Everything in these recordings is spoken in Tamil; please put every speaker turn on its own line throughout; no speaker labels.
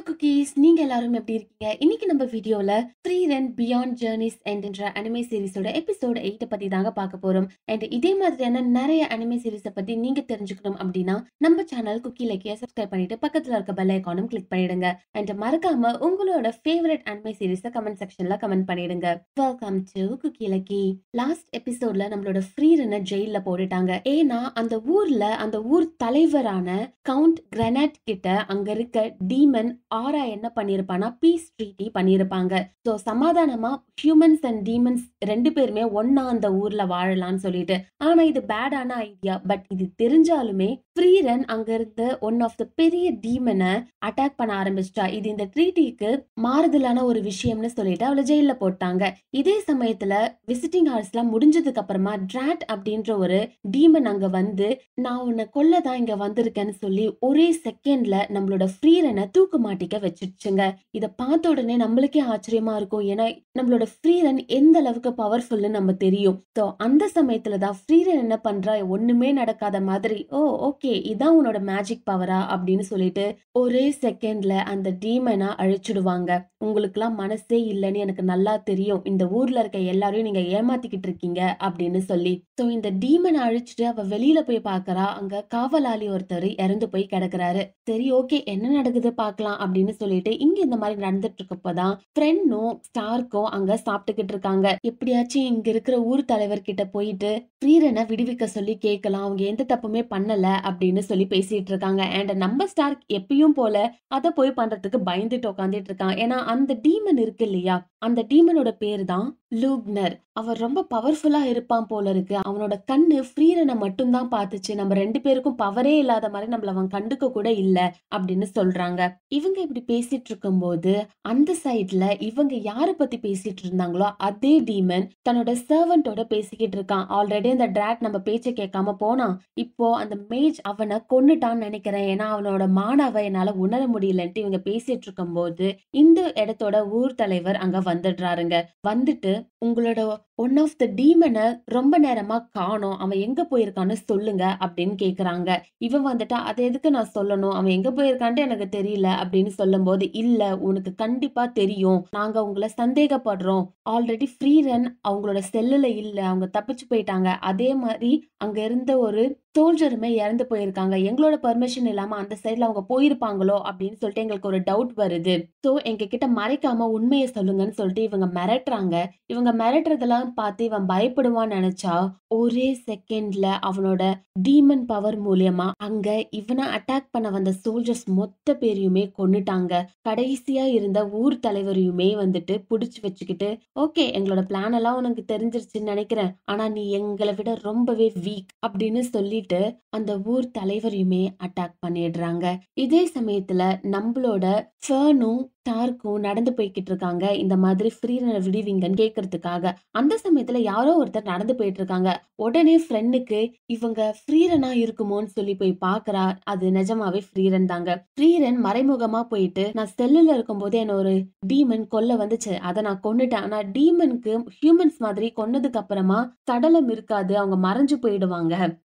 ஹலோ குக்கீஸ் நீங்கள் எல்லாரும் எப்படி இருக்கீங்க இன்னைக்கு நம்ம வீடியோவில் ஃப்ரீ ரன் பியாண்ட் ஜேர்னிஸ் என்ற அனிமே சீரிஸோட எபிசோட் எயிட்டை பற்றி தாங்க பார்க்க போகிறோம் அண்ட் இதே மாதிரியான நிறைய அனிமே சீரிஸை பற்றி நீங்கள் தெரிஞ்சுக்கணும் அப்படின்னா நம்ம சேனல் குக்கி லைக்கியை சப்ஸ்கிரைப் பண்ணிட்டு பக்கத்தில் இருக்க பெல் ஐக்கானும் கிளிக் பண்ணிடுங்க அண்ட் மறக்காம உங்களோட ஃபேவரட் அனிமே சீரிஸை கமெண்ட் செக்ஷனில் கமெண்ட் பண்ணிடுங்க welcome to cookie lucky last எபிசோட்ல நம்மளோட ஃப்ரீ ரனை ஜெயிலில் போட்டுட்டாங்க ஏன்னா அந்த ஊரில் அந்த ஊர் தலைவரான கவுண்ட் கிரனட் கிட்ட அங்கே இருக்க டீமன் ஆரா என்ன பண்ணிருப்பானா பீஸ் ட்ரீட்டி பண்ணியிருப்பாங்க சோ சமாதானமா ஹியூமன்ஸ் அண்ட் டீமன்ஸ் ரெண்டு பேருமே ஒன்னா அந்த ஊர்ல வாழலாம்னு சொல்லிட்டு ஆனா இது பேடான ஐடியா பட் இது தெரிஞ்சாலுமே ஃப்ரீரன் இருந்த ஒன் ஆஃப் த பெரிய டீமனை அட்டாக் பண்ண ஆரம்பிச்சிட்டா இது இந்த ட்ரீட்டிக்கு மாறுதலான ஒரு விஷயம்னு சொல்லிட்டு அவளை ஜெயில போட்டாங்க இதே சமயத்துல விசிட்டிங் ஹார்ஸ்லாம் முடிஞ்சதுக்கு அப்புறமா டிராட் அப்படின்ற ஒரு டீமன் அங்க வந்து நான் உன்னை கொள்ளதான் இங்க வந்திருக்கேன்னு சொல்லி ஒரே செகண்ட்ல நம்மளோட ஃப்ரீரனை தூக்க மாட்டேன் ஆட்டோமேட்டிக்க வச்சிருச்சுங்க இதை பார்த்த உடனே நம்மளுக்கே ஆச்சரியமா இருக்கும் ஏன்னா நம்மளோட ஃப்ரீ ரன் எந்த அளவுக்கு பவர்ஃபுல்னு நம்ம தெரியும் ஸோ அந்த சமயத்துல தான் ஃப்ரீ ரன் என்ன பண்றா ஒண்ணுமே நடக்காத மாதிரி ஓ ஓகே இதான் உன்னோட மேஜிக் பவரா அப்படின்னு சொல்லிட்டு ஒரே செகண்ட்ல அந்த டீமனா அழைச்சிடுவாங்க உங்களுக்குலாம் மனசே இல்லைன்னு எனக்கு நல்லா தெரியும் இந்த ஊர்ல இருக்க எல்லாரையும் நீங்க ஏமாத்திக்கிட்டு இருக்கீங்க அப்படின்னு சொல்லி ஸோ இந்த டீமனை அழிச்சிட்டு அவள் வெளியில போய் பார்க்கறா அங்க காவலாளி ஒருத்தர் இறந்து போய் கிடக்குறாரு சரி ஓகே என்ன நடக்குது பார்க்கலாம் அப்படின்னு சொல்லிட்டு இங்க இந்த மாதிரி நடந்துட்டு இருக்கப்பதான் ஃப்ரெண்டும் ஸ்டார்க்கும் அங்க சாப்பிட்டுக்கிட்டு இருக்காங்க எப்படியாச்சும் இங்க இருக்கிற ஊர் தலைவர் கிட்ட போயிட்டு ஸ்ரீரனை விடுவிக்க சொல்லி கேட்கலாம் அவங்க எந்த தப்புமே பண்ணல அப்படின்னு சொல்லி பேசிட்டு இருக்காங்க அண்ட் நம்ம ஸ்டார்க் எப்பயும் போல அதை போய் பண்றதுக்கு பயந்துட்டு உட்காந்துட்டு இருக்காங்க ஏன்னா அந்த டீமன் இருக்கு இல்லையா அந்த டீமனோட பேர் தான் லூக்னர் அவர் ரொம்ப பவர்ஃபுல்லா இருப்பான் போல இருக்கு அவனோட கண்ணு ஃப்ரீரனை மட்டும்தான் பார்த்துச்சு நம்ம ரெண்டு பேருக்கும் பவரே இல்லாத மாதிரி நம்மள அவன் கண்டுக்க கூட இல்ல அப்படின்னு சொல்றாங்க இவங்க இப்படி பேசிட்டு இருக்கும் போது அந்த சைட்ல இவங்க யாரை பத்தி பேசிட்டு இருந்தாங்களோ அதே டீமன் தன்னோட சர்வன்டோட பேசிக்கிட்டு இருக்கான் ஆல்ரெடி அந்த டிராக் நம்ம பேச்சை கேட்காம போனான் இப்போ அந்த மேஜ் அவனை கொன்னுட்டான்னு நினைக்கிறேன் ஏன்னா அவனோட மாணவ என்னால உணர முடியலன்ட்டு இவங்க பேசிட்டு இருக்கும் போது இந்த இடத்தோட ஊர் தலைவர் அங்க வந்துடுறாருங்க வந்துட்டு உங்களோட ஒன் ஆஃப் த டீமனை ரொம்ப நேரமா காணோம் அவன் எங்க போயிருக்கான்னு சொல்லுங்க அப்படின்னு கேக்குறாங்க இவன் வந்துட்டா அதை எதுக்கு நான் சொல்லணும் அவன் எங்க போயிருக்கான்ட்டு எனக்கு தெரியல அப்படின்னு சொல்லும் போது இல்ல உனக்கு கண்டிப்பா தெரியும் நாங்க உங்களை சந்தேகப்படுறோம் ஆல்ரெடி ஃப்ரீ ரன் அவங்களோட செல்லுல இல்ல அவங்க தப்பிச்சு போயிட்டாங்க அதே மாதிரி அங்க இருந்த ஒரு சோல்ஜருமே இறந்து போயிருக்காங்க எங்களோட பர்மிஷன் இல்லாம அந்த சைட்ல அவங்க போயிருப்பாங்களோ அப்படின்னு சொல்லிட்டு எங்களுக்கு ஒரு டவுட் வருது ஸோ எங்க கிட்ட மறைக்காம உண்மையை சொல்லுங்கன்னு சொல்லிட்டு இவங்க மிரட்டுறாங்க இவங்க மிரட்டுறதெல்லாம் இதெல்லாம் பார்த்து இவன் பயப்படுவான்னு நினைச்சா ஒரே செகண்ட்ல அவனோட டீமன் பவர் மூலியமா அங்க இவனை அட்டாக் பண்ண வந்த சோல்ஜர்ஸ் மொத்த பேரையுமே கொண்டுட்டாங்க கடைசியா இருந்த ஊர் தலைவரையுமே வந்துட்டு புடிச்சு வச்சுக்கிட்டு ஓகே எங்களோட பிளான் எல்லாம் உனக்கு தெரிஞ்சிருச்சுன்னு நினைக்கிறேன் ஆனா நீ எங்களை விட ரொம்பவே வீக் அப்படின்னு சொல்லிட்டு அந்த ஊர் தலைவரையுமே அட்டாக் பண்ணிடுறாங்க இதே சமயத்துல நம்மளோட ஃபர்னும் டார்க்கும் நடந்து போய்கிட்டு இருக்காங்க இந்த மாதிரி ஃப்ரீரனை விடுவீங்கன்னு கேட்கறதுக்காக அந்த சமயத்துல யாரோ ஒருத்தர் நடந்து போயிட்டு இருக்காங்க உடனே ஃப்ரெண்டுக்கு இவங்க ஃப்ரீரனா இருக்குமோன்னு சொல்லி போய் பாக்குறா அது நிஜமாவே ஃப்ரீரன் தாங்க ஃப்ரீரன் மறைமுகமா போயிட்டு நான் செல்லுல இருக்கும் போது என்ன ஒரு டீமன் கொல்ல வந்துச்சு அதை நான் கொண்டுட்டேன் ஆனா டீமனுக்கு ஹியூமன்ஸ் மாதிரி கொன்னதுக்கு அப்புறமா சடலம் இருக்காது அவங்க மறைஞ்சு போயிடுவாங்க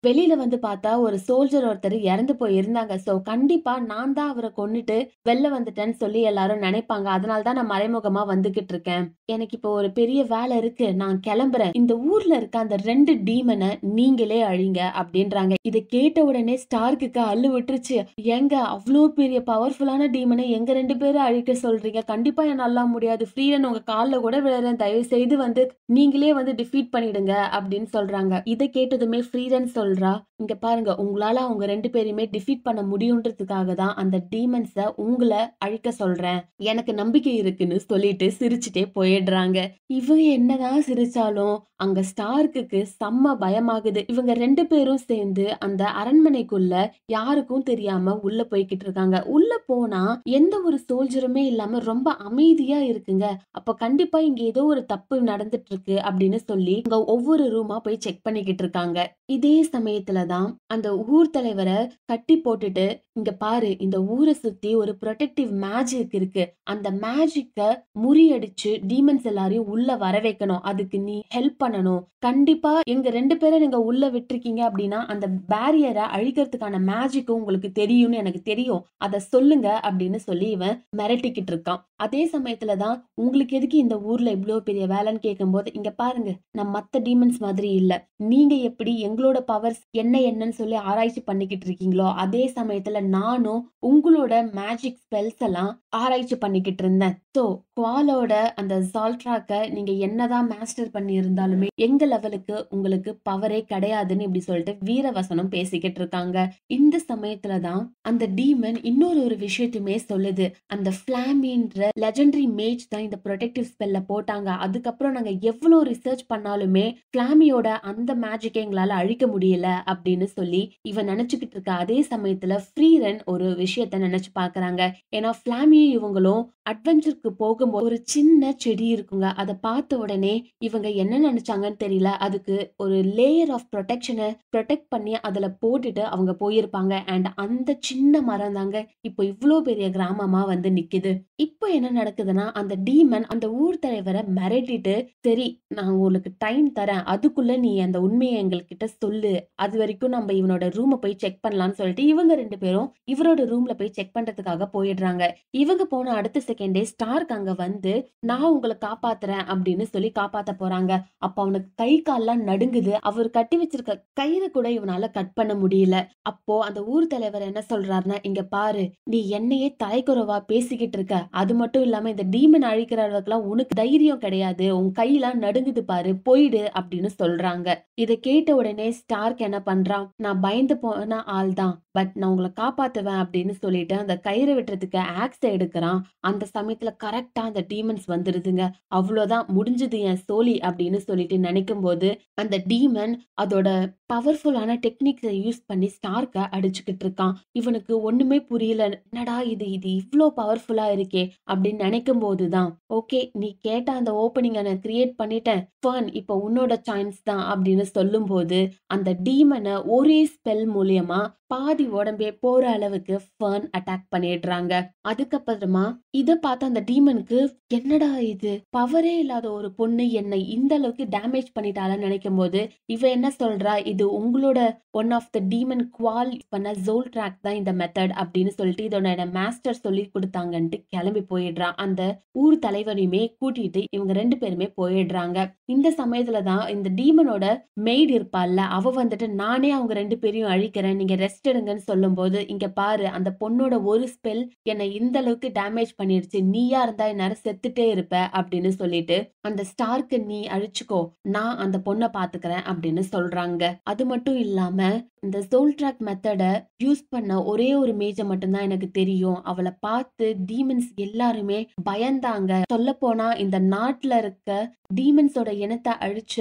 வெளியில வந்து பார்த்தா ஒரு சோல்ஜர் ஒருத்தர் இறந்து போயிருந்தாங்க சோ கண்டிப்பா நான் தான் அவரை கொண்டுட்டு வெளில வந்துட்டேன்னு சொல்லி எல்லாரும் அப்படின்னு நினைப்பாங்க அதனால தான் நான் மறைமுகமா வந்துகிட்டு இருக்கேன் எனக்கு இப்போ ஒரு பெரிய வேலை இருக்கு நான் கிளம்புறேன் இந்த ஊர்ல இருக்க அந்த ரெண்டு டீமனை நீங்களே அழிங்க அப்படின்றாங்க இதை கேட்ட உடனே ஸ்டார்க்கு அள்ளு விட்டுருச்சு எங்க அவ்வளோ பெரிய பவர்ஃபுல்லான டீமனை எங்க ரெண்டு பேரும் அழிக்க சொல்றீங்க கண்டிப்பா என்னால முடியாது ஃப்ரீடன் உங்க காலில் கூட விழுறேன் தயவு செய்து வந்து நீங்களே வந்து டிஃபீட் பண்ணிடுங்க அப்படின்னு சொல்றாங்க இதை கேட்டதுமே ஃப்ரீடன் சொல்றா இங்க பாருங்க உங்களால அவங்க ரெண்டு பேருமே டிஃபீட் பண்ண முடியுன்றதுக்காக தான் அந்த டீமன்ஸை உங்களை அழிக்க சொல்றேன் எனக்கு நம்பிக்கை இருக்குன்னு சொல்லிட்டு சிரிச்சுட்டே போயிடுறாங்க இவங்க என்னதான் சிரிச்சாலும் அங்க ஸ்டார்க்கு செம்ம பயமாகுது இவங்க ரெண்டு பேரும் சேர்ந்து அந்த அரண்மனைக்குள்ள யாருக்கும் தெரியாம உள்ள போய்கிட்டு இருக்காங்க உள்ள போனா எந்த ஒரு சோல்ஜருமே இல்லாம ரொம்ப அமைதியா இருக்குங்க அப்ப கண்டிப்பா இங்க ஏதோ ஒரு தப்பு நடந்துட்டு இருக்கு அப்படின்னு சொல்லி இங்க ஒவ்வொரு ரூமா போய் செக் பண்ணிக்கிட்டு இருக்காங்க இதே சமயத்துலதான் அந்த ஊர் தலைவரை கட்டி போட்டுட்டு இங்க பாரு இந்த ஊரை சுத்தி ஒரு ப்ரொடெக்டிவ் மேஜிக் இருக்கு அந்த மேஜிக்க முறியடிச்சு டீமன்ஸ் எல்லாரையும் உள்ள வர வைக்கணும் அதுக்கு நீ ஹெல்ப் பண்ணணும் கண்டிப்பா எங்க ரெண்டு பேரும் நீங்க உள்ள விட்டுருக்கீங்க அப்படின்னா அந்த பேரியரை அழிக்கிறதுக்கான மேஜிக்கும் உங்களுக்கு தெரியும்னு எனக்கு தெரியும் அதை சொல்லுங்க அப்படின்னு சொல்லி இவன் மிரட்டிக்கிட்டு இருக்கான் அதே சமயத்துல தான் உங்களுக்கு எதுக்கு இந்த ஊர்ல இவ்வளவு பெரிய வேலைன்னு கேட்கும்போது இங்க பாருங்க நான் மத்த டீமன்ஸ் மாதிரி இல்ல நீங்க எப்படி எங்களோட பவர்ஸ் என்ன என்னன்னு சொல்லி ஆராய்ச்சி பண்ணிக்கிட்டு இருக்கீங்களோ அதே சமயத்துல நானும் உங்களோட மேஜிக் ஸ்பெல்ஸ் எல்லாம் ஆராய்ச்சி பண்ணிக்கிட்டு இருந்தேன் ஸோ குவாலோட அந்த சால்ட்ராக்கை நீங்கள் என்னதான் மாஸ்டர் பண்ணியிருந்தாலுமே எங்கள் லெவலுக்கு உங்களுக்கு பவரே கிடையாதுன்னு இப்படி சொல்லிட்டு வீரவசனம் பேசிக்கிட்டு இருக்காங்க இந்த சமயத்துலதான் தான் அந்த டீமன் இன்னொரு ஒரு விஷயத்தையுமே சொல்லுது அந்த ஃபிளாமின்ற லெஜண்டரி மேஜ் தான் இந்த ப்ரொடெக்டிவ் ஸ்பெல்ல போட்டாங்க அதுக்கப்புறம் நாங்கள் எவ்வளோ ரிசர்ச் பண்ணாலுமே ஃபிளாமியோட அந்த மேஜிக்கை எங்களால் அழிக்க முடியல அப்படின்னு சொல்லி இவன் நினச்சிக்கிட்டு இருக்க அதே சமயத்தில் ஃப்ரீரன் ஒரு விஷயத்த நினச்சி பார்க்குறாங்க ஏன்னா ஃபிளாமியும் இவங்களும் அட்வென்ச்சர் தோட்டத்துக்கு போகும்போது ஒரு சின்ன செடி இருக்குங்க அதை பார்த்த உடனே இவங்க என்ன நினைச்சாங்கன்னு தெரியல அதுக்கு ஒரு லேயர் ஆஃப் ப்ரொடெக்ஷனை ப்ரொடெக்ட் பண்ணி அதில் போட்டுட்டு அவங்க போயிருப்பாங்க அண்ட் அந்த சின்ன மரம் தாங்க இப்போ இவ்வளோ பெரிய கிராமமா வந்து நிக்குது இப்போ என்ன நடக்குதுன்னா அந்த டீமன் அந்த ஊர் தலைவரை மிரட்டிட்டு சரி நான் உங்களுக்கு டைம் தரேன் அதுக்குள்ள நீ அந்த உண்மையை எங்கள்கிட்ட சொல்லு அது வரைக்கும் நம்ம இவனோட ரூமை போய் செக் பண்ணலாம்னு சொல்லிட்டு இவங்க ரெண்டு பேரும் இவரோட ரூம்ல போய் செக் பண்ணுறதுக்காக போயிடுறாங்க இவங்க போன அடுத்த செகண்ட் டே ஷார்க் அங்க வந்து நான் உங்களை காப்பாத்துறேன் அப்படின்னு சொல்லி காப்பாத்த போறாங்க அப்ப அவனுக்கு கை கால்லாம் நடுங்குது அவர் கட்டி வச்சிருக்க கயிறு கூட இவனால கட் பண்ண முடியல அப்போ அந்த ஊர் தலைவர் என்ன சொல்றாருன்னா இங்க பாரு நீ என்னையே தலைக்குறவா பேசிக்கிட்டு இருக்க அது மட்டும் இல்லாம இந்த டீமன் அழிக்கிற உனக்கு தைரியம் கிடையாது உன் கையெல்லாம் நடுங்குது பாரு போயிடு அப்படின்னு சொல்றாங்க இதை கேட்ட உடனே ஸ்டார்க் என்ன பண்றான் நான் பயந்து போன ஆள் தான் பட் நான் உங்களை காப்பாத்துவேன் அப்படின்னு சொல்லிட்டு அந்த கயிறு விட்டுறதுக்கு ஆக்ஸ் எடுக்கிறான் அந்த சமயத்துல கரெக்டா அந்த டீமன்ஸ் வந்துருதுங்க அவ்வளோதான் முடிஞ்சது என் சோழி அப்படின்னு சொல்லிட்டு நினைக்கும் போது அந்த டீமன் அதோட பவர்ஃபுல்லான டெக்னிக்ஸை யூஸ் பண்ணி ஸ்டார்க்கை அடிச்சுக்கிட்டு இருக்கான் இவனுக்கு ஒண்ணுமே புரியல என்னடா இது இது இவ்வளோ பவர்ஃபுல்லா இருக்கே அப்படின்னு நினைக்கும் போது தான் ஓகே நீ கேட்ட அந்த ஓப்பனிங் நான் கிரியேட் பண்ணிட்டேன் ஃபன் இப்போ உன்னோட சாய்ஸ் தான் அப்படின்னு சொல்லும்போது அந்த டீமனை ஒரே ஸ்பெல் மூலியமா பாதி உடம்பே போற அளவுக்கு ஃபர்ன் அட்டாக் பண்ணிடுறாங்க அதுக்கப்புறமா இதை பார்த்து அந்த டீமனுக்கு என்னடா இது பவரே இல்லாத ஒரு பொண்ணு என்னை இந்த அளவுக்கு டேமேஜ் பண்ணிட்டாலன்னு நினைக்கும் போது இவ என்ன சொல்றா இது உங்களோட one of the demon Qual பண்ண ஜோல் ட்ராக் தான் இந்த மெத்தட் அப்படின்னு சொல்லிட்டு இதோட மாஸ்டர் சொல்லி கொடுத்தாங்கன்ட்டு கிளம்பி போயிடுறான் அந்த ஊர் தலைவரையுமே கூட்டிட்டு இவங்க ரெண்டு பேருமே போயிடுறாங்க இந்த சமயத்துலதான் தான் இந்த டீமனோட மெய்டு இருப்பாள்ல அவ வந்துட்டு நானே அவங்க ரெண்டு பேரையும் அழிக்கிறேன் நீங்க ரெஸ்ட் எடுங்கன்னு சொல்லும் போது இங்க பாரு அந்த பொண்ணோட ஒரு ஸ்பெல் என்னை இந்த அளவுக்கு டேமேஜ் பண்ணிடுச்சு நீயா உயிரோட இருந்தா இந்நேரம் செத்துட்டே இருப்ப அப்படின்னு சொல்லிட்டு அந்த ஸ்டார்க்கு நீ அழிச்சுக்கோ நான் அந்த பொண்ணை பாத்துக்கிறேன் அப்படின்னு சொல்றாங்க அது மட்டும் இல்லாம இந்த சோல் ட்ராக் மெத்தடை யூஸ் பண்ண ஒரே ஒரு மேஜை மட்டும்தான் எனக்கு தெரியும் அவளை பார்த்து டீமன்ஸ் எல்லாருமே பயந்தாங்க சொல்ல போனா இந்த நாட்டில் இருக்க டீமன்ஸோட இனத்தை அழிச்ச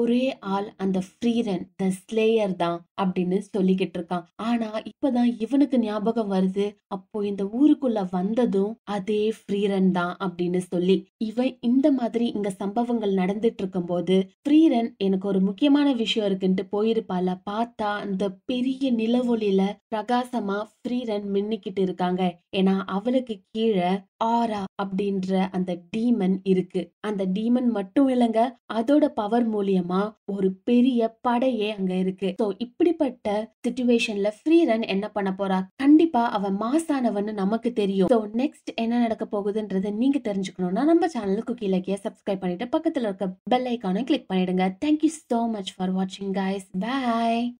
ஒரே ஆள் அந்த ஃப்ரீரன் த ஸ்லேயர் தான் அப்படின்னு சொல்லிக்கிட்டு இருக்கான் ஆனா இப்பதான் இவனுக்கு ஞாபகம் வருது அப்போ இந்த ஊருக்குள்ள வந்ததும் அதே ஃப்ரீரன் தான் அப்படின்னு சொல்லி இவன் இந்த மாதிரி இங்க சம்பவங்கள் நடந்துட்டு இருக்கும் போது ஃப்ரீரன் எனக்கு ஒரு முக்கியமான விஷயம் இருக்குன்ட்டு போயிருப்பால பார்த்தா அந்த பெரிய நிலவொளியில பிரகாசமா ஃப்ரீரன் மின்னிக்கிட்டு இருக்காங்க ஏன்னா அவளுக்கு கீழே ஆரா அப்படின்ற அந்த டீமன் இருக்கு அந்த டீமன் மட்டும் இல்லைங்க அதோட பவர் மூலியமா ஒரு பெரிய படையே அங்க இருக்கு சோ இப்படிப்பட்ட சுச்சுவேஷன்ல ஃப்ரீரன் என்ன பண்ண போறா கண்டிப்பா அவ மாசானவன் நமக்கு தெரியும் சோ நெக்ஸ்ட் என்ன நடக்க போகுதுன்றத நீங்க தெரிஞ்சுக்கணும்னா நம்ம சேனலுக்கு கீழே சப்ஸ்கிரைப் பண்ணிட்டு பக்கத்துல இருக்க பெல் ஐக்கானை கிளிக் பண்ணிடுங்க தேங்க்யூ சோ மச் ஃபார் வாட்சிங் கைஸ் பாய்